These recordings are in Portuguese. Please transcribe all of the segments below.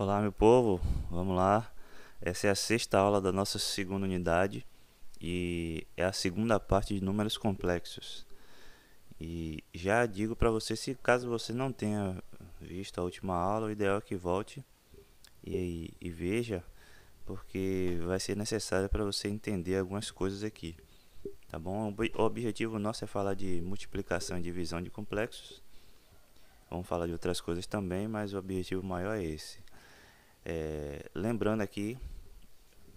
Olá, meu povo, vamos lá. Essa é a sexta aula da nossa segunda unidade e é a segunda parte de números complexos. E já digo para você, se caso você não tenha visto a última aula, o ideal é que volte e, e veja, porque vai ser necessário para você entender algumas coisas aqui. Tá bom? O objetivo nosso é falar de multiplicação e divisão de complexos. Vamos falar de outras coisas também, mas o objetivo maior é esse é, lembrando aqui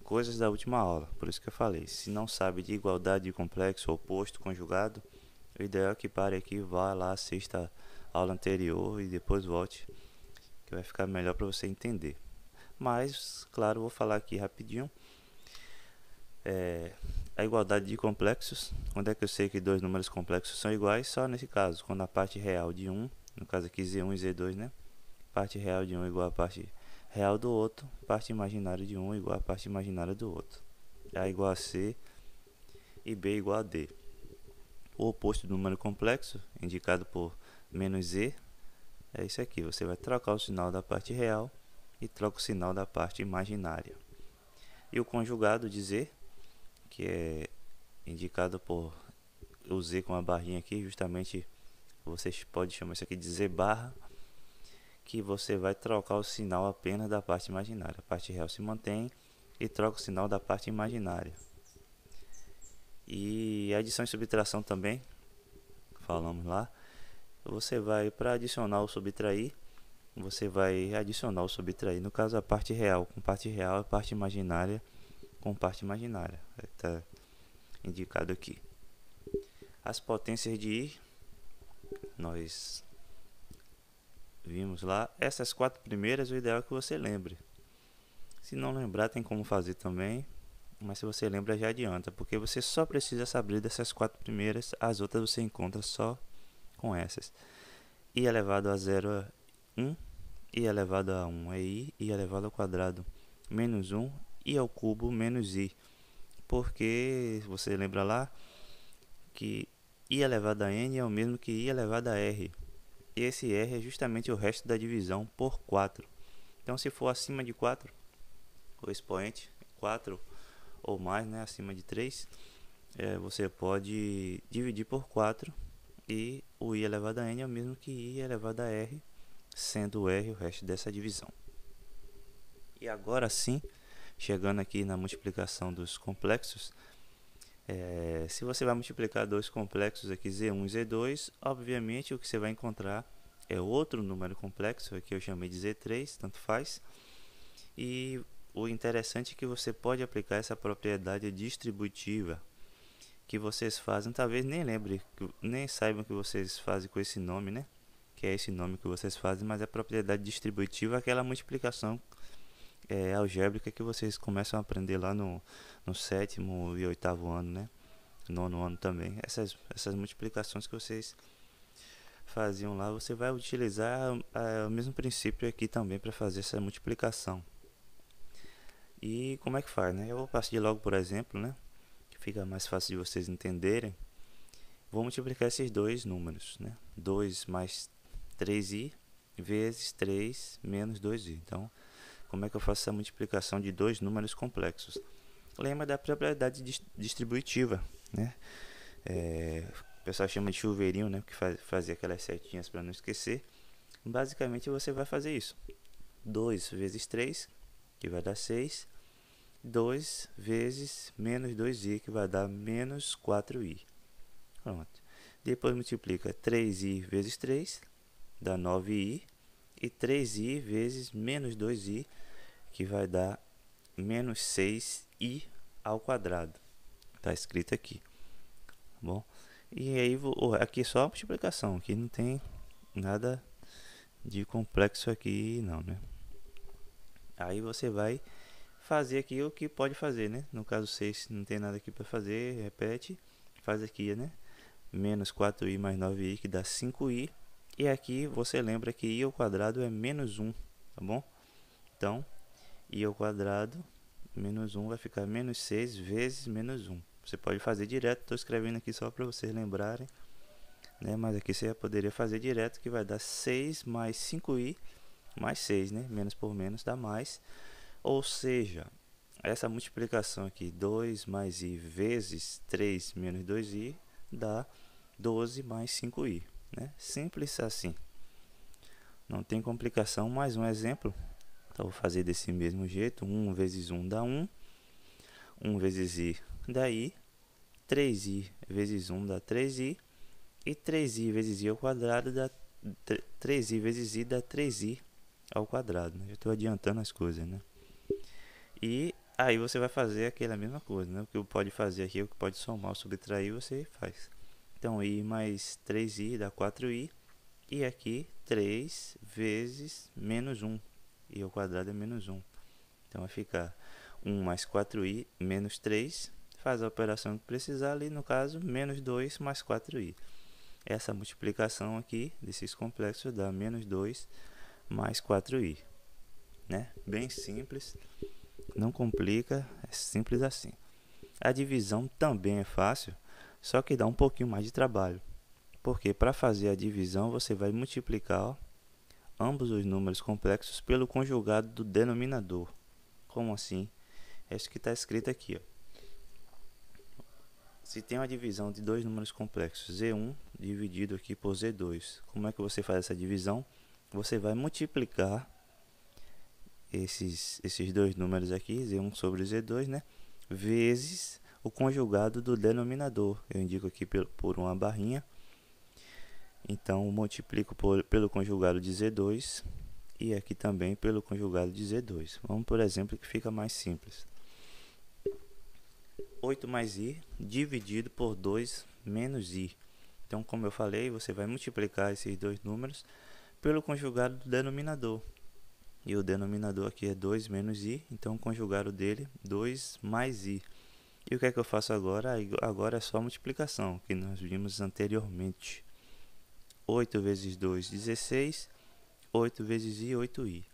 coisas da última aula, por isso que eu falei. Se não sabe de igualdade de complexo, oposto, conjugado, o ideal é que pare aqui, vá lá, assista a aula anterior e depois volte, que vai ficar melhor para você entender. Mas, claro, vou falar aqui rapidinho. É, a igualdade de complexos, onde é que eu sei que dois números complexos são iguais? Só nesse caso, quando a parte real de 1, no caso aqui Z1 e Z2, né? Parte real de 1 é igual a parte real do outro, parte imaginária de um igual a parte imaginária do outro. A igual a C e B igual a D. O oposto do número complexo, indicado por menos z, é isso aqui. Você vai trocar o sinal da parte real e troca o sinal da parte imaginária. E o conjugado de Z, que é indicado por o Z com a barrinha aqui, justamente vocês podem chamar isso aqui de Z barra que você vai trocar o sinal apenas da parte imaginária. A parte real se mantém e troca o sinal da parte imaginária. E adição e subtração também, falamos lá. Você vai para adicionar ou subtrair, você vai adicionar ou subtrair, no caso a parte real com parte real e parte imaginária com parte imaginária. Está indicado aqui. As potências de I, nós vimos lá. Essas quatro primeiras, o ideal é que você lembre. Se não lembrar, tem como fazer também. Mas se você lembra, já adianta, porque você só precisa saber dessas quatro primeiras, as outras você encontra só com essas. i elevado a 0 é 1, i elevado a 1 é i, i elevado ao quadrado menos 1, i ao cubo menos i. Porque você lembra lá que i elevado a n é o mesmo que i elevado a r esse R é justamente o resto da divisão por 4. Então, se for acima de 4, o expoente 4 ou mais, né, acima de 3, é, você pode dividir por 4 e o i elevado a n é o mesmo que i elevado a r, sendo o r o resto dessa divisão. E agora sim, chegando aqui na multiplicação dos complexos, é, se você vai multiplicar dois complexos aqui, Z1 e Z2, obviamente o que você vai encontrar é outro número complexo, aqui eu chamei de Z3, tanto faz. E o interessante é que você pode aplicar essa propriedade distributiva que vocês fazem, talvez nem lembre, nem saibam que vocês fazem com esse nome, né? Que é esse nome que vocês fazem, mas a é propriedade distributiva é aquela multiplicação é, algébrica que vocês começam a aprender lá no, no sétimo e oitavo ano, né? Nono ano também. Essas, essas multiplicações que vocês faziam lá, você vai utilizar ah, é, o mesmo princípio aqui também para fazer essa multiplicação. E como é que faz, né? Eu vou passar de logo, por exemplo, né? Que fica mais fácil de vocês entenderem. Vou multiplicar esses dois números, né? 2 mais 3i vezes 3 menos 2i. Então, como é que eu faço a multiplicação de dois números complexos? Lembra da propriedade distributiva, né? É, o pessoal chama de chuveirinho, né? Que faz, fazia aquelas setinhas para não esquecer. Basicamente você vai fazer isso. 2 vezes 3, que vai dar 6. 2 vezes menos 2i, que vai dar menos 4i. Pronto. Depois multiplica 3i vezes 3, dá 9i e 3i vezes menos 2i, que vai dar menos 6i ao quadrado. Está escrito aqui. Tá bom? E aí, aqui é só a multiplicação, aqui não tem nada de complexo aqui não, né? Aí você vai fazer aqui o que pode fazer, né? No caso 6 não tem nada aqui para fazer, repete, faz aqui, né? Menos 4i mais 9i que dá 5i e aqui você lembra que i ao quadrado é menos 1, tá bom? Então, i ao quadrado menos 1 vai ficar menos 6 vezes menos 1. Você pode fazer direto, estou escrevendo aqui só para vocês lembrarem. Né? Mas aqui você poderia fazer direto, que vai dar 6 mais 5i mais 6, né? Menos por menos dá mais. Ou seja, essa multiplicação aqui, 2 mais i vezes 3 menos 2i, dá 12 mais 5i. Né? Simples assim. Não tem complicação. Mais um exemplo. Então, vou fazer desse mesmo jeito. 1 vezes 1 dá 1. 1 vezes i dá i. 3i vezes 1 dá 3i. E 3i vezes i ao quadrado dá 3i vezes i dá 3i ao quadrado. Né? Eu estou adiantando as coisas, né? E aí você vai fazer aquela mesma coisa, né? O que pode fazer aqui, o que pode somar ou subtrair, você faz. Então, i mais 3i dá 4i. E aqui, 3 vezes menos 1. i ao quadrado é menos 1. Então, vai ficar 1 mais 4i menos 3. Faz a operação que precisar ali, no caso, menos 2 mais 4i. Essa multiplicação aqui desses complexos dá menos 2 mais 4i. Né? Bem simples, não complica, é simples assim. A divisão também é fácil. Só que dá um pouquinho mais de trabalho, porque para fazer a divisão você vai multiplicar ambos os números complexos pelo conjugado do denominador. Como assim? É isso que está escrito aqui. Ó. Se tem uma divisão de dois números complexos, Z1 dividido aqui por Z2, como é que você faz essa divisão? Você vai multiplicar esses, esses dois números aqui, Z1 sobre Z2, né? Vezes o conjugado do denominador. Eu indico aqui por uma barrinha. Então, multiplico por, pelo conjugado de Z2 e aqui também pelo conjugado de Z2. Vamos por exemplo que fica mais simples. 8 mais i dividido por 2 menos i. Então, como eu falei, você vai multiplicar esses dois números pelo conjugado do denominador. E o denominador aqui é 2 menos i, então o conjugado dele 2 mais i. E o que é que eu faço agora? Agora é só a multiplicação, que nós vimos anteriormente. 8 vezes 2, 16. 8 vezes i, 8i.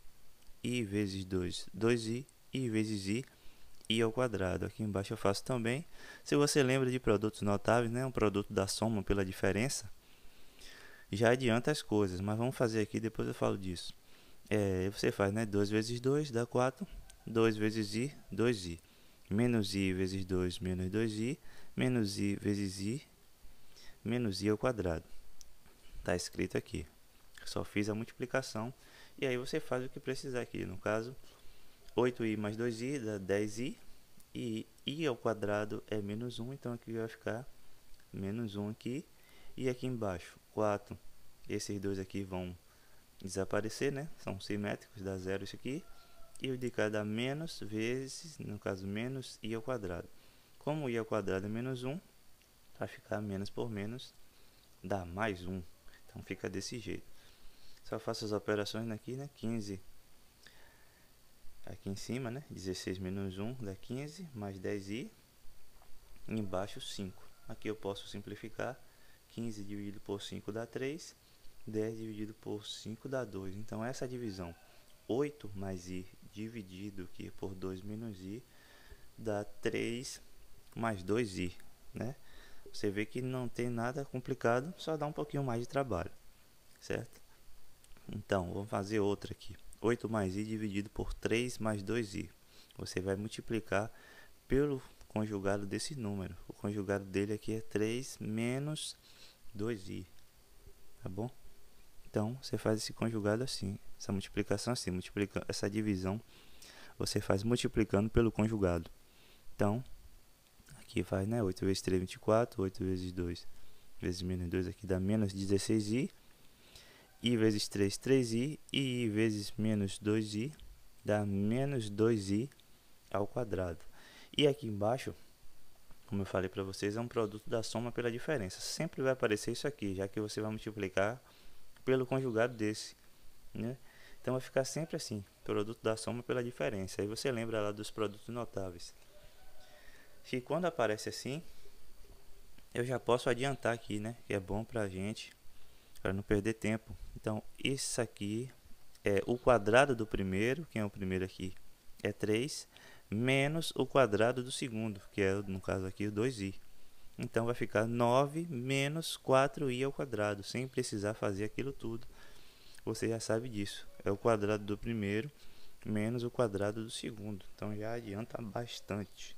i vezes 2, 2i. i vezes i, i ao quadrado. Aqui embaixo eu faço também. Se você lembra de produtos notáveis, né? um produto da soma pela diferença, já adianta as coisas. Mas vamos fazer aqui, depois eu falo disso. É, você faz né? 2 vezes 2 dá 4. 2 vezes i, 2i menos i vezes 2 menos 2i, menos i vezes i, menos i ao quadrado. Está escrito aqui. Só fiz a multiplicação e aí você faz o que precisar aqui. No caso, 8i mais 2i dá 10i e i ao quadrado é menos 1, então aqui vai ficar menos 1 aqui. E aqui embaixo, 4. Esses dois aqui vão desaparecer, né? São simétricos, dá zero isso aqui e o indicado a menos vezes, no caso menos i ao quadrado. Como i ao quadrado é menos 1, vai ficar menos por menos dá mais 1. Então fica desse jeito. Só faço as operações aqui, né? 15 aqui em cima, né? 16 menos 1 dá 15, mais 10i, embaixo 5. Aqui eu posso simplificar, 15 dividido por 5 dá 3, 10 dividido por 5 dá 2. Então essa divisão, 8 mais i dividido aqui por 2 menos i dá 3 mais 2i, né? Você vê que não tem nada complicado, só dá um pouquinho mais de trabalho, certo? Então, vamos fazer outra aqui. 8 mais i dividido por 3 mais 2i. Você vai multiplicar pelo conjugado desse número. O conjugado dele aqui é 3 menos 2i, tá bom? Então, você faz esse conjugado assim. Essa multiplicação assim, multiplica, essa divisão você faz multiplicando pelo conjugado. Então, aqui faz, né, 8 vezes 3, 24, 8 vezes 2, vezes menos 2 aqui dá menos 16i, i vezes 3, 3i, e i vezes menos 2i dá menos 2i ao quadrado. E aqui embaixo, como eu falei para vocês, é um produto da soma pela diferença. Sempre vai aparecer isso aqui, já que você vai multiplicar pelo conjugado desse, né? Então vai ficar sempre assim, produto da soma pela diferença. Aí você lembra lá dos produtos notáveis. Que quando aparece assim, eu já posso adiantar aqui, né? Que é bom pra gente, para não perder tempo. Então, isso aqui é o quadrado do primeiro, quem é o primeiro aqui? É 3, menos o quadrado do segundo, que é, no caso aqui, o 2i. Então, vai ficar 9 menos 4i ao quadrado, sem precisar fazer aquilo tudo. Você já sabe disso é o quadrado do primeiro menos o quadrado do segundo. Então já adianta bastante.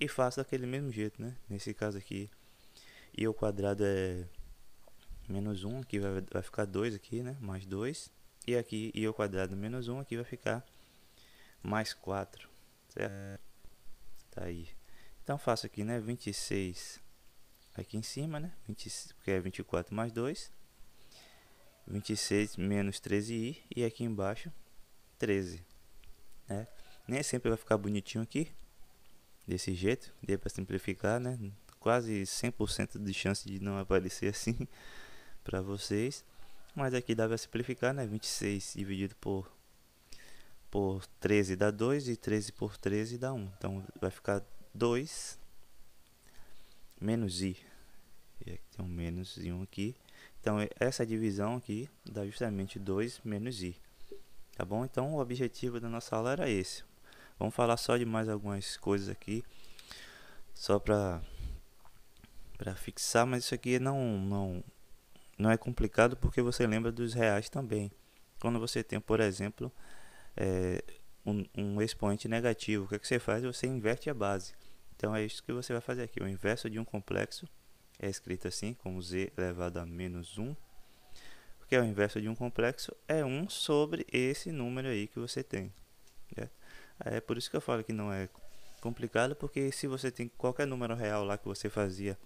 E faço daquele mesmo jeito, né? Nesse caso aqui, i ao quadrado é menos 1, aqui vai, vai ficar 2 aqui, né? Mais 2. E aqui, i ao quadrado menos 1, aqui vai ficar mais 4, certo? Tá aí. Então faço aqui, né? 26 aqui em cima, né? 20, porque é 24 mais 2 26 menos 13i e aqui embaixo 13. Né? Nem sempre vai ficar bonitinho aqui, desse jeito, deu para simplificar, né? Quase 100% de chance de não aparecer assim para vocês. Mas aqui dá para simplificar, né? 26 dividido por, por 13 dá 2 e 13 por 13 dá 1. Então vai ficar 2 menos i. E aqui tem um menos e um aqui. Então, essa divisão aqui dá justamente 2 menos i. Tá bom? Então, o objetivo da nossa aula era esse. Vamos falar só de mais algumas coisas aqui, só para para fixar, mas isso aqui não, não, não é complicado porque você lembra dos reais também. Quando você tem, por exemplo, é, um, um, expoente negativo, o que, é que você faz? Você inverte a base. Então é isso que você vai fazer aqui, o inverso de um complexo é escrita assim, como z elevado a menos 1, porque é o inverso de um complexo, é 1 sobre esse número aí que você tem. Né? É por isso que eu falo que não é complicado, porque se você tem qualquer número real lá que você fazia,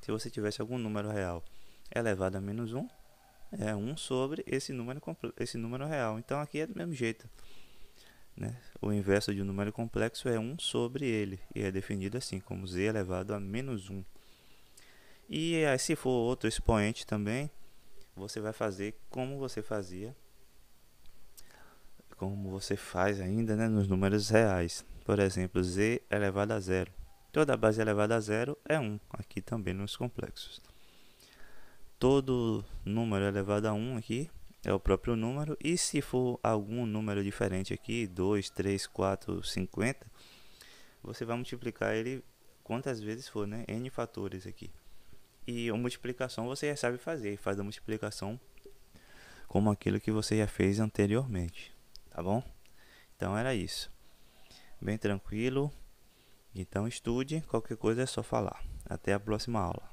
se você tivesse algum número real elevado a menos 1, é 1 sobre esse número, esse número real. Então aqui é do mesmo jeito. Né? O inverso de um número complexo é 1 sobre ele, e é definido assim como z elevado a menos 1. E aí, se for outro expoente também, você vai fazer como você fazia, como você faz ainda né, nos números reais. Por exemplo, z elevado a zero. Toda base elevada a zero é 1, aqui também nos complexos. Todo número elevado a 1 aqui é o próprio número, e se for algum número diferente aqui, 2, 3, 4, 50, você vai multiplicar ele quantas vezes for, né? N fatores aqui e a multiplicação você já sabe fazer, faz a multiplicação como aquilo que você já fez anteriormente, tá bom? Então era isso. Bem tranquilo. Então estude, qualquer coisa é só falar. Até a próxima aula.